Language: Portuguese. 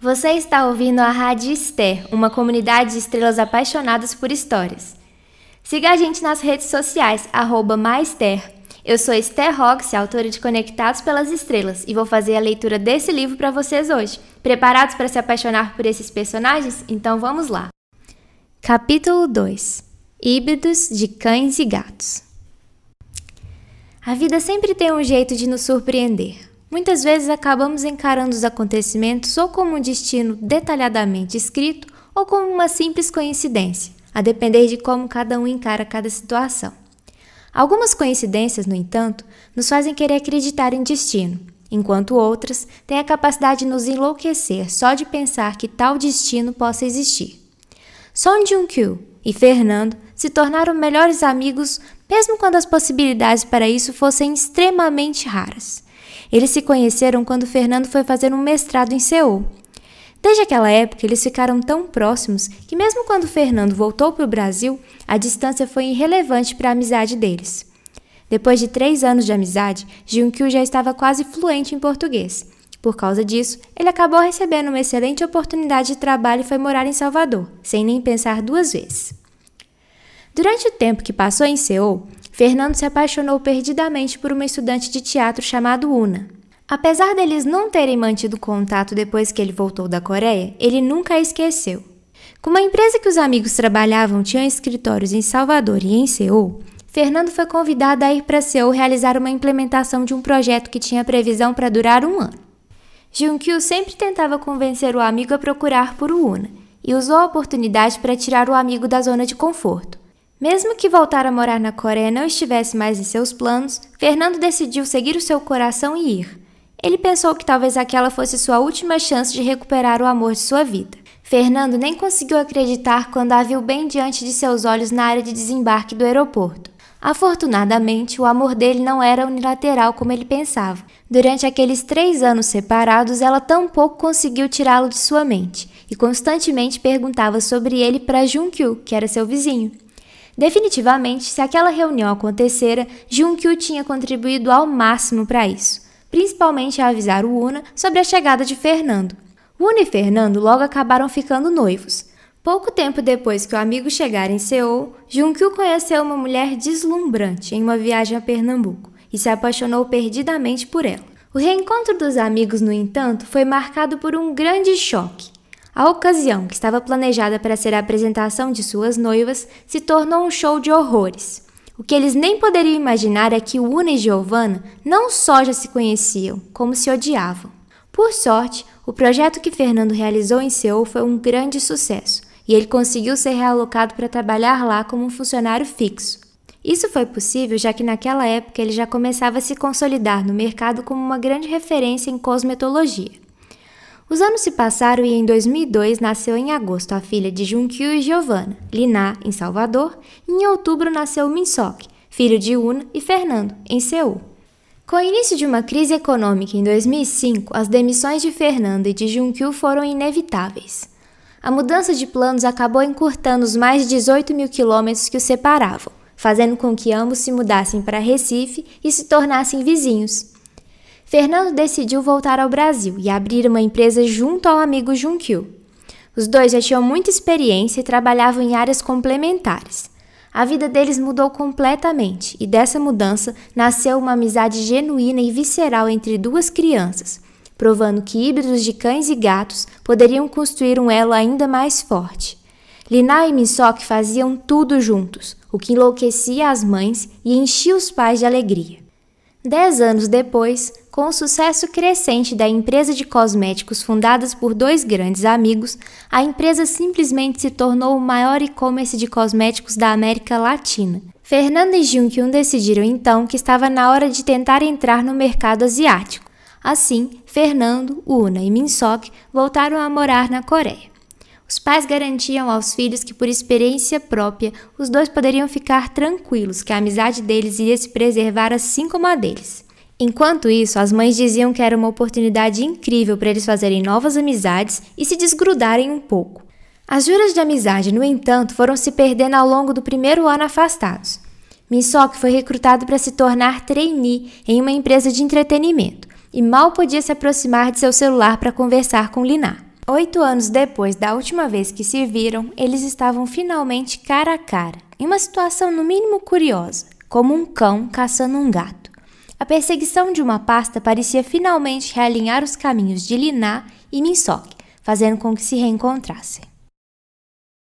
Você está ouvindo a Rádio Esther, uma comunidade de estrelas apaixonadas por histórias. Siga a gente nas redes sociais, arroba Maester. Eu sou Esther Rox, autora de Conectados pelas Estrelas, e vou fazer a leitura desse livro para vocês hoje. Preparados para se apaixonar por esses personagens? Então vamos lá! Capítulo 2 Híbridos de Cães e Gatos a vida sempre tem um jeito de nos surpreender. Muitas vezes acabamos encarando os acontecimentos ou como um destino detalhadamente escrito ou como uma simples coincidência, a depender de como cada um encara cada situação. Algumas coincidências, no entanto, nos fazem querer acreditar em destino, enquanto outras têm a capacidade de nos enlouquecer só de pensar que tal destino possa existir. Son Jun-kyu e Fernando se tornaram melhores amigos mesmo quando as possibilidades para isso fossem extremamente raras. Eles se conheceram quando Fernando foi fazer um mestrado em Seul. Desde aquela época, eles ficaram tão próximos que, mesmo quando Fernando voltou para o Brasil, a distância foi irrelevante para a amizade deles. Depois de três anos de amizade, Junkyu já estava quase fluente em português. Por causa disso, ele acabou recebendo uma excelente oportunidade de trabalho e foi morar em Salvador, sem nem pensar duas vezes. Durante o tempo que passou em Seul, Fernando se apaixonou perdidamente por uma estudante de teatro chamada Una. Apesar deles não terem mantido contato depois que ele voltou da Coreia, ele nunca a esqueceu. Como a empresa que os amigos trabalhavam tinha escritórios em Salvador e em Seul, Fernando foi convidado a ir para Seul realizar uma implementação de um projeto que tinha previsão para durar um ano. Junkyu sempre tentava convencer o amigo a procurar por Una e usou a oportunidade para tirar o amigo da zona de conforto. Mesmo que voltar a morar na Coreia não estivesse mais em seus planos, Fernando decidiu seguir o seu coração e ir. Ele pensou que talvez aquela fosse sua última chance de recuperar o amor de sua vida. Fernando nem conseguiu acreditar quando a viu bem diante de seus olhos na área de desembarque do aeroporto. Afortunadamente, o amor dele não era unilateral como ele pensava. Durante aqueles três anos separados, ela tampouco conseguiu tirá-lo de sua mente e constantemente perguntava sobre ele para Junkyu, que era seu vizinho. Definitivamente, se aquela reunião acontecera, Junkyu tinha contribuído ao máximo para isso, principalmente a avisar o Una sobre a chegada de Fernando. Una e Fernando logo acabaram ficando noivos. Pouco tempo depois que o amigo chegara em Seul, Junkyu conheceu uma mulher deslumbrante em uma viagem a Pernambuco e se apaixonou perdidamente por ela. O reencontro dos amigos, no entanto, foi marcado por um grande choque. A ocasião, que estava planejada para ser a apresentação de suas noivas, se tornou um show de horrores. O que eles nem poderiam imaginar é que Una e Giovanna não só já se conheciam, como se odiavam. Por sorte, o projeto que Fernando realizou em Seul foi um grande sucesso e ele conseguiu ser realocado para trabalhar lá como um funcionário fixo. Isso foi possível já que naquela época ele já começava a se consolidar no mercado como uma grande referência em cosmetologia. Os anos se passaram e em 2002 nasceu em agosto a filha de Junkyu e Giovanna, Liná, em Salvador, e em outubro nasceu Minsok, filho de Una e Fernando, em Seul. Com o início de uma crise econômica em 2005, as demissões de Fernando e de Junkyu foram inevitáveis. A mudança de planos acabou encurtando os mais de 18 mil quilômetros que os separavam, fazendo com que ambos se mudassem para Recife e se tornassem vizinhos. Fernando decidiu voltar ao Brasil e abrir uma empresa junto ao amigo Junquil. Os dois já tinham muita experiência e trabalhavam em áreas complementares. A vida deles mudou completamente e dessa mudança nasceu uma amizade genuína e visceral entre duas crianças, provando que híbridos de cães e gatos poderiam construir um elo ainda mais forte. Liná e Misok faziam tudo juntos, o que enlouquecia as mães e enchia os pais de alegria. Dez anos depois, com o sucesso crescente da empresa de cosméticos fundada por dois grandes amigos, a empresa simplesmente se tornou o maior e-commerce de cosméticos da América Latina. Fernanda e Junkyun decidiram então que estava na hora de tentar entrar no mercado asiático. Assim, Fernando, Una e Min Sok voltaram a morar na Coreia. Os pais garantiam aos filhos que, por experiência própria, os dois poderiam ficar tranquilos que a amizade deles iria se preservar assim como a deles. Enquanto isso, as mães diziam que era uma oportunidade incrível para eles fazerem novas amizades e se desgrudarem um pouco. As juras de amizade, no entanto, foram se perdendo ao longo do primeiro ano afastados. Misok foi recrutado para se tornar trainee em uma empresa de entretenimento e mal podia se aproximar de seu celular para conversar com Linar. Oito anos depois da última vez que se viram, eles estavam finalmente cara a cara, em uma situação no mínimo curiosa, como um cão caçando um gato. A perseguição de uma pasta parecia finalmente realinhar os caminhos de Liná e Minsoque, fazendo com que se reencontrassem.